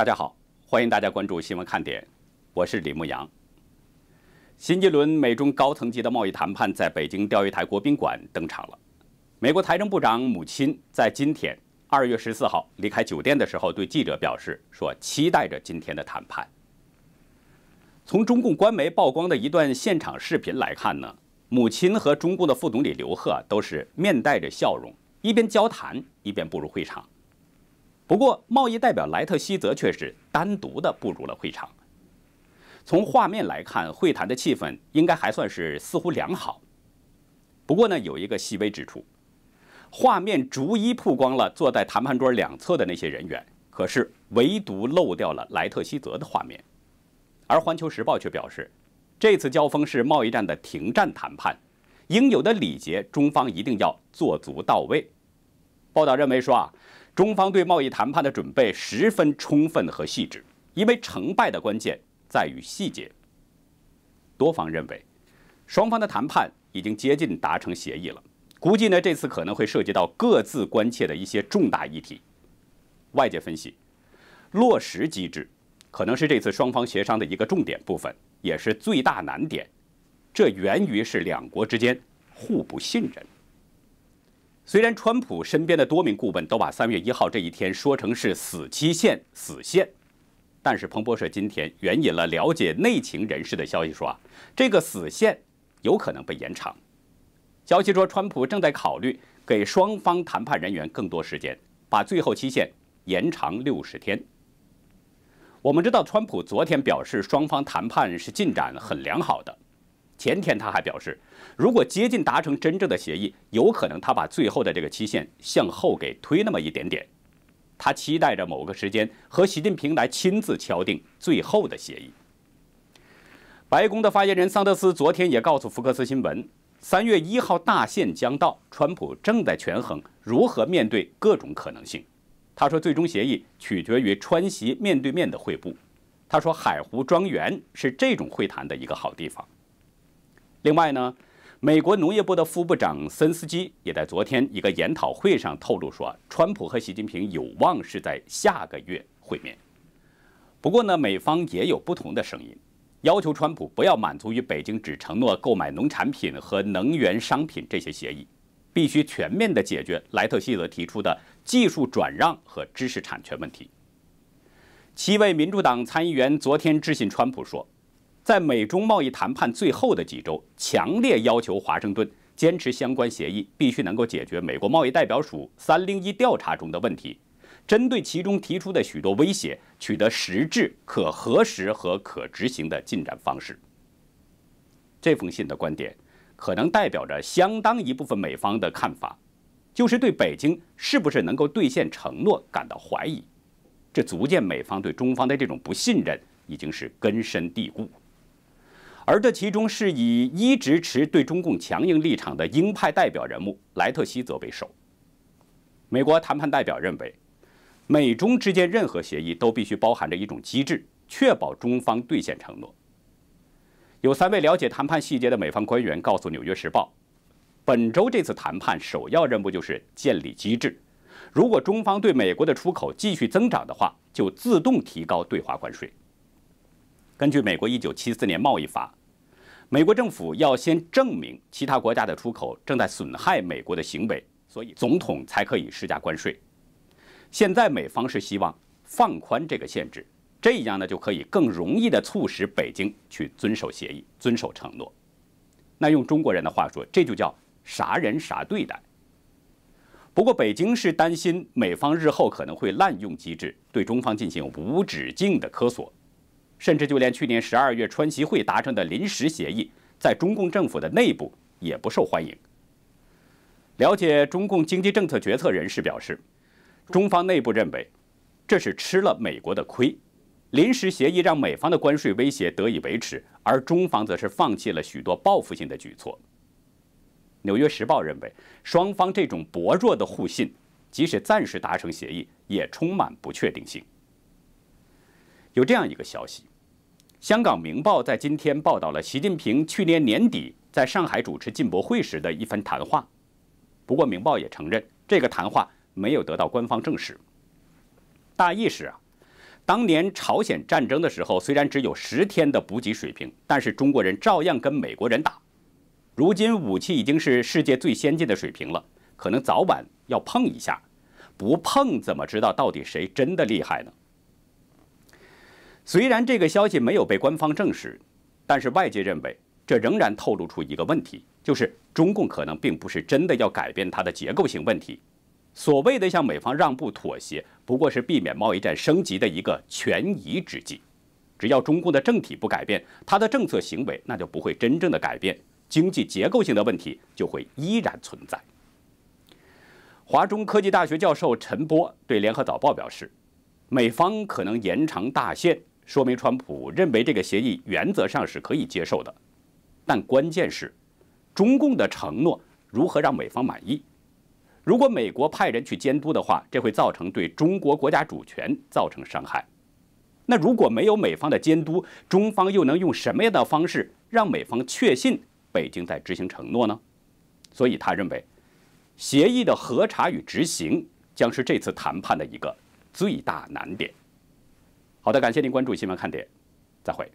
大家好，欢迎大家关注新闻看点，我是李牧阳。新一轮美中高层级的贸易谈判在北京钓鱼台国宾馆登场了。美国财政部长母亲在今天二月十四号离开酒店的时候，对记者表示说：“期待着今天的谈判。”从中共官媒曝光的一段现场视频来看呢，母亲和中共的副总理刘鹤都是面带着笑容，一边交谈一边步入会场。不过，贸易代表莱特希泽却是单独的步入了会场。从画面来看，会谈的气氛应该还算是似乎良好。不过呢，有一个细微之处，画面逐一曝光了坐在谈判桌两侧的那些人员，可是唯独漏掉了莱特希泽的画面。而《环球时报》却表示，这次交锋是贸易战的停战谈判，应有的礼节，中方一定要做足到位。报道认为说啊。中方对贸易谈判的准备十分充分和细致，因为成败的关键在于细节。多方认为，双方的谈判已经接近达成协议了。估计呢，这次可能会涉及到各自关切的一些重大议题。外界分析，落实机制可能是这次双方协商的一个重点部分，也是最大难点。这源于是两国之间互不信任。虽然川普身边的多名顾问都把三月一号这一天说成是死期限死线，但是彭博社今天援引了了解内情人士的消息说啊，这个死线有可能被延长。消息说，川普正在考虑给双方谈判人员更多时间，把最后期限延长六十天。我们知道，川普昨天表示双方谈判是进展很良好的。前天他还表示，如果接近达成真正的协议，有可能他把最后的这个期限向后给推那么一点点。他期待着某个时间和习近平来亲自敲定最后的协议。白宫的发言人桑德斯昨天也告诉福克斯新闻，三月一号大限将到，川普正在权衡如何面对各种可能性。他说，最终协议取决于川西面对面的会晤。他说，海湖庄园是这种会谈的一个好地方。另外呢，美国农业部的副部长森斯基也在昨天一个研讨会上透露说，川普和习近平有望是在下个月会面。不过呢，美方也有不同的声音，要求川普不要满足于北京只承诺购买农产品和能源商品这些协议，必须全面的解决莱特希德提出的技术转让和知识产权问题。七位民主党参议员昨天致信川普说。在美中贸易谈判最后的几周，强烈要求华盛顿坚持相关协议必须能够解决美国贸易代表署301调查中的问题，针对其中提出的许多威胁，取得实质可核实和可执行的进展方式。这封信的观点，可能代表着相当一部分美方的看法，就是对北京是不是能够兑现承诺感到怀疑。这足见美方对中方的这种不信任已经是根深蒂固。而这其中是以一直持对中共强硬立场的鹰派代表人物莱特希泽为首。美国谈判代表认为，美中之间任何协议都必须包含着一种机制，确保中方兑现承诺。有三位了解谈判细节的美方官员告诉《纽约时报》，本周这次谈判首要任务就是建立机制。如果中方对美国的出口继续增长的话，就自动提高对华关税。根据美国1974年贸易法。美国政府要先证明其他国家的出口正在损害美国的行为，所以总统才可以施加关税。现在美方是希望放宽这个限制，这样呢就可以更容易的促使北京去遵守协议、遵守承诺。那用中国人的话说，这就叫啥人啥对待。不过北京是担心美方日后可能会滥用机制，对中方进行无止境的科索。甚至就连去年十二月川崎会达成的临时协议，在中共政府的内部也不受欢迎。了解中共经济政策决策人士表示，中方内部认为这是吃了美国的亏，临时协议让美方的关税威胁得以维持，而中方则是放弃了许多报复性的举措。《纽约时报》认为，双方这种薄弱的互信，即使暂时达成协议，也充满不确定性。有这样一个消息，香港明报在今天报道了习近平去年年底在上海主持进博会时的一番谈话。不过，明报也承认这个谈话没有得到官方证实。大意是啊，当年朝鲜战争的时候，虽然只有十天的补给水平，但是中国人照样跟美国人打。如今武器已经是世界最先进的水平了，可能早晚要碰一下。不碰怎么知道到底谁真的厉害呢？虽然这个消息没有被官方证实，但是外界认为这仍然透露出一个问题，就是中共可能并不是真的要改变它的结构性问题。所谓的向美方让步妥协，不过是避免贸易战升级的一个权宜之计。只要中共的政体不改变，它的政策行为那就不会真正的改变，经济结构性的问题就会依然存在。华中科技大学教授陈波对《联合早报》表示，美方可能延长大限。说明川普认为这个协议原则上是可以接受的，但关键是，中共的承诺如何让美方满意？如果美国派人去监督的话，这会造成对中国国家主权造成伤害。那如果没有美方的监督，中方又能用什么样的方式让美方确信北京在执行承诺呢？所以他认为，协议的核查与执行将是这次谈判的一个最大难点。好的，感谢您关注新闻看点，再会。